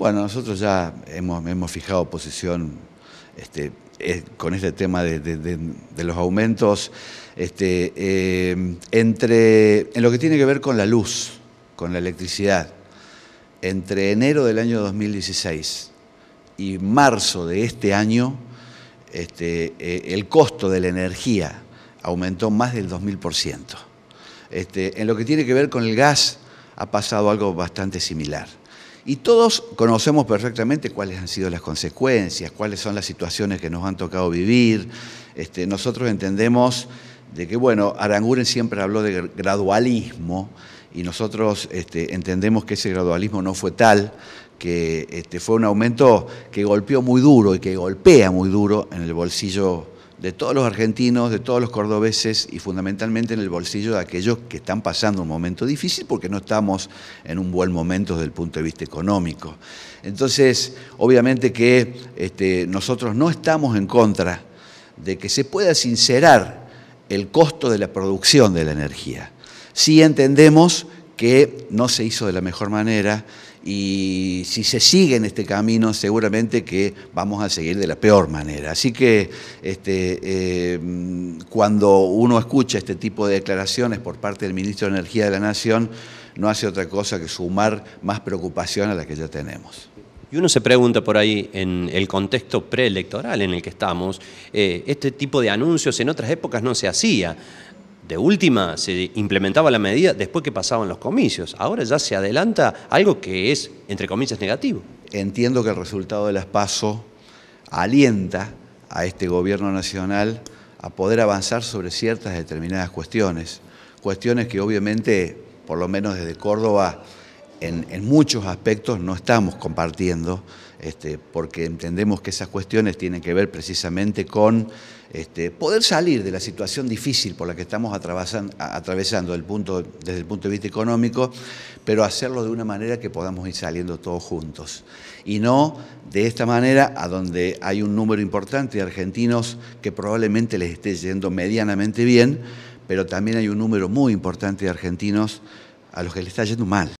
Bueno, nosotros ya hemos, hemos fijado posición este, eh, con este tema de, los aumentos este, eh, entre, en lo que tiene que ver con la luz, con la electricidad. Entre enero del año 2016 y marzo de este año, este, eh, el costo de la energía aumentó más del 2000%. en lo que tiene que ver con el gas, ha pasado algo bastante similar. Y todos conocemos perfectamente cuáles han sido las consecuencias, cuáles son las situaciones que nos han tocado vivir. Este, nosotros entendemos de que, bueno, Aranguren siempre habló de gradualismo y nosotros este, entendemos que ese gradualismo no fue tal, que este, fue un aumento que golpeó muy duro y que golpea muy duro en el bolsillo de todos los argentinos, de todos los cordobeses y fundamentalmente en el bolsillo de aquellos que están pasando un momento difícil porque no estamos en un buen momento desde el punto de vista económico. Entonces, obviamente que este, nosotros no estamos en contra de que se pueda sincerar el costo de la producción de la energía. Sí entendemos que no se hizo de la mejor manera y si se sigue en este camino seguramente que vamos a seguir de la peor manera. Así que este, em, cuando uno escucha este tipo de declaraciones por parte del ministro de Energía de la Nación, no hace otra cosa que sumar más preocupación a la que ya tenemos. Y uno se pregunta por ahí, en el contexto preelectoral en el que estamos, eh, este tipo de anuncios en otras épocas no se hacía. De última, se implementaba la medida después que pasaban los comicios. Ahora ya se adelanta algo que es, entre comillas, negativo. Entiendo que el resultado de las PASO alienta a este gobierno nacional a poder avanzar sobre ciertas determinadas cuestiones. Cuestiones que obviamente, por lo menos desde Córdoba, en, muchos aspectos no estamos compartiendo, este, porque entendemos que esas cuestiones tienen que ver precisamente con este, poder salir de la situación difícil por la que estamos atravesando, desde el punto de vista económico, pero hacerlo de una manera que podamos ir saliendo todos juntos. Y no de esta manera a donde hay un número importante de argentinos que probablemente les esté yendo medianamente bien, pero también hay un número muy importante de argentinos a los que les está yendo mal.